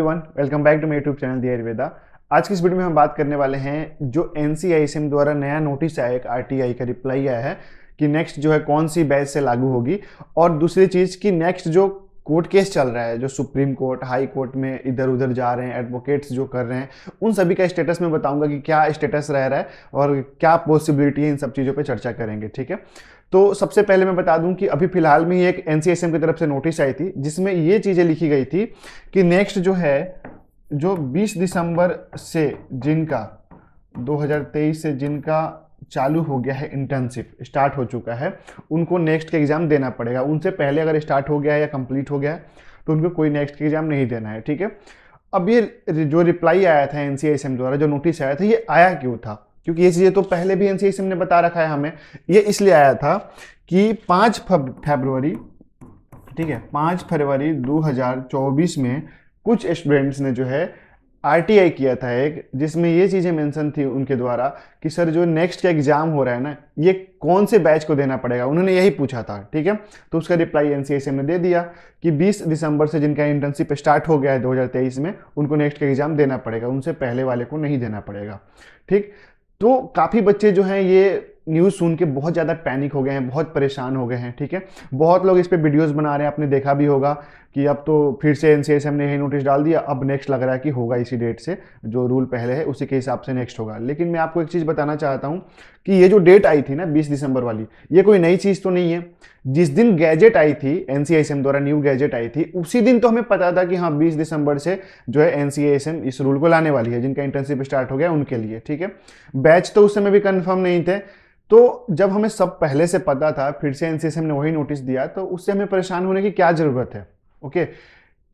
everyone welcome back to my YouTube channel the Ayurveda आज की इस वीडियो में हम बात करने वाले हैं जो एन द्वारा नया नोटिस आया एक आर का रिप्लाई आया है कि नेक्स्ट जो है कौन सी बैच से लागू होगी और दूसरी चीज़ कि नेक्स्ट जो कोर्ट केस चल रहा है जो सुप्रीम कोर्ट हाई कोर्ट में इधर उधर जा रहे हैं एडवोकेट्स जो कर रहे हैं उन सभी का स्टेटस में बताऊंगा कि क्या स्टेटस रह रहा है और क्या पॉसिबिलिटी है इन सब चीज़ों पे चर्चा करेंगे ठीक है तो सबसे पहले मैं बता दूं कि अभी फिलहाल में ही एक एन की तरफ से नोटिस आई थी जिसमें ये चीज़ें लिखी गई थी कि नेक्स्ट जो है जो बीस दिसंबर से जिनका दो से जिनका चालू हो गया है इंटर्नशिप स्टार्ट हो चुका है उनको नेक्स्ट का एग्ज़ाम देना पड़ेगा उनसे पहले अगर स्टार्ट हो गया है या कंप्लीट हो गया है तो उनको कोई नेक्स्ट का एग्ज़ाम नहीं देना है ठीक है अब ये जो रिप्लाई आया था एन द्वारा जो नोटिस आया था ये आया क्यों था क्योंकि ये चीज़ें तो पहले भी एन ने बता रखा है हमें ये इसलिए आया था कि पाँच फेबरवरी ठीक है पाँच फरवरी 2024 में कुछ स्टूडेंट्स ने जो है आरटीआई किया था एक जिसमें ये चीज़ें मेंशन थी उनके द्वारा कि सर जो नेक्स्ट का एग्ज़ाम हो रहा है ना ये कौन से बैच को देना पड़ेगा उन्होंने यही पूछा था ठीक है तो उसका रिप्लाई एनसीएसएम ने दे दिया कि 20 दिसंबर से जिनका इंटर्नशिप स्टार्ट हो गया है 2023 में उनको नेक्स्ट का एग्ज़ाम देना पड़ेगा उनसे पहले वाले को नहीं देना पड़ेगा ठीक तो काफ़ी बच्चे जो हैं ये न्यूज़ सुन के बहुत ज़्यादा पैनिक हो गए हैं बहुत परेशान हो गए हैं ठीक है बहुत लोग इस पर वीडियोज़ बना रहे हैं आपने देखा भी होगा कि अब तो फिर से एन ने यही नोटिस डाल दिया अब नेक्स्ट लग रहा है कि होगा इसी डेट से जो रूल पहले है उसी के हिसाब से नेक्स्ट होगा लेकिन मैं आपको एक चीज़ बताना चाहता हूँ कि ये जो डेट आई थी ना 20 दिसंबर वाली ये कोई नई चीज़ तो नहीं है जिस दिन गैजेट आई थी एन द्वारा न्यू गैजेट आई थी उसी दिन तो हमें पता था कि हाँ बीस दिसंबर से जो है एन इस रूल को लाने वाली है जिनका इंटर्नशिप स्टार्ट हो गया उनके लिए ठीक है बैच तो उस समय भी कन्फर्म नहीं थे तो जब हमें सब पहले से पता था फिर से एनसीएसएम ने वही नोटिस दिया तो उससे हमें परेशान होने की क्या ज़रूरत है ओके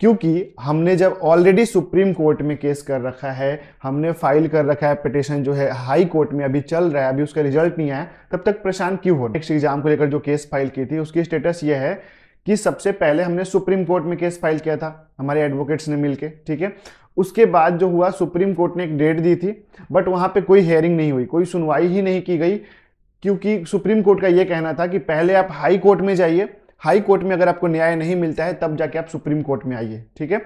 क्योंकि हमने जब ऑलरेडी सुप्रीम कोर्ट में केस कर रखा है हमने फाइल कर रखा है पिटिशन जो है हाई कोर्ट में अभी चल रहा है अभी उसका रिजल्ट नहीं आया तब तक परेशान क्यों हो नेक्स्ट एग्जाम को लेकर जो केस फाइल की थी उसकी स्टेटस ये है कि सबसे पहले हमने सुप्रीम कोर्ट में केस फाइल किया था हमारे एडवोकेट्स ने मिलकर ठीक है उसके बाद जो हुआ सुप्रीम कोर्ट ने एक डेट दी थी बट वहां पे कोई हेयरिंग नहीं हुई कोई सुनवाई ही नहीं की गई क्योंकि सुप्रीम कोर्ट का यह कहना था कि पहले आप हाई कोर्ट में जाइए हाई कोर्ट में अगर आपको न्याय नहीं मिलता है तब जाके आप सुप्रीम कोर्ट में आइए ठीक है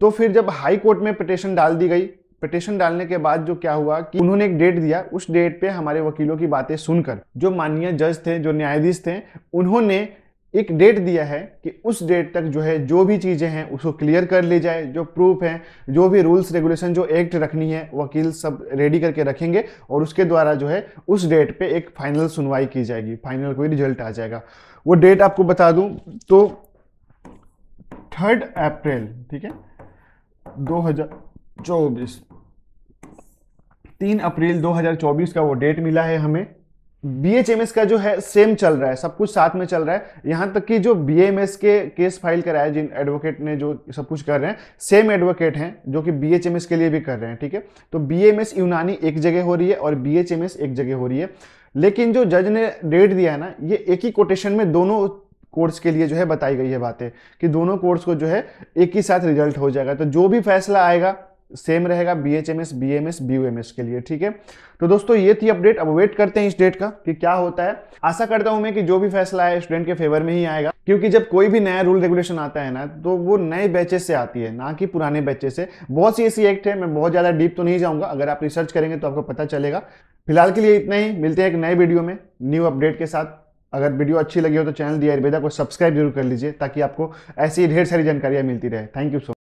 तो फिर जब हाई कोर्ट में पिटिशन डाल दी गई पिटिशन डालने के बाद जो क्या हुआ कि उन्होंने एक डेट दिया उस डेट पे हमारे वकीलों की बातें सुनकर जो माननीय जज थे जो न्यायाधीश थे उन्होंने एक डेट दिया है कि उस डेट तक जो है जो भी चीज़ें हैं उसको क्लियर कर ली जाए जो प्रूफ है जो भी रूल्स रेगुलेशन जो एक्ट रखनी है वकील सब रेडी करके रखेंगे और उसके द्वारा जो है उस डेट पे एक फाइनल सुनवाई की जाएगी फाइनल कोई रिजल्ट आ जाएगा वो डेट आपको बता दूं तो थर्ड अप्रैल ठीक है दो हजार चौबीस तीन अप्रैल दो का वो डेट मिला है हमें बीएचएमएस का जो है सेम चल रहा है सब कुछ साथ में चल रहा है यहां तक कि जो बीएमएस के केस फाइल कराया जिन एडवोकेट ने जो सब कुछ कर रहे हैं सेम एडवोकेट हैं जो कि बीएचएमएस के लिए भी कर रहे हैं ठीक है तो बीएमएस यूनानी एक जगह हो रही है और बीएचएमएस एक जगह हो रही है लेकिन जो जज ने डेट दिया है ना ये एक ही कोटेशन में दोनों कोर्स के लिए जो है बताई गई है बातें कि दोनों कोर्स को जो है एक ही साथ रिजल्ट हो जाएगा तो जो भी फैसला आएगा सेम रहेगा B H M S B M S B U M S के लिए ठीक है तो दोस्तों ये थी अपडेट अब वेट करते हैं इस डेट का कि क्या होता है आशा करता हूं मैं कि जो भी फैसला है स्टूडेंट के फेवर में ही आएगा क्योंकि जब कोई भी नया रूल रेगुलेशन आता है ना तो वो नए बैचेस से आती है ना कि पुराने बैचेस से बहुत सी ऐसी एक्ट है मैं बहुत ज़्यादा डीप तो नहीं जाऊंगा अगर आप रिसर्च करेंगे तो आपको पता चलेगा फिलहाल के लिए इतना ही मिलते हैं एक नए वीडियो में न्यू अपडेट के साथ अगर वीडियो अच्छी लगी हो तो चैनल दिया आयुर्वेदा को सब्सक्राइब जरूर कर लीजिए ताकि आपको ऐसी ढेर सारी जानकारियां मिलती रहे थैंक यू सो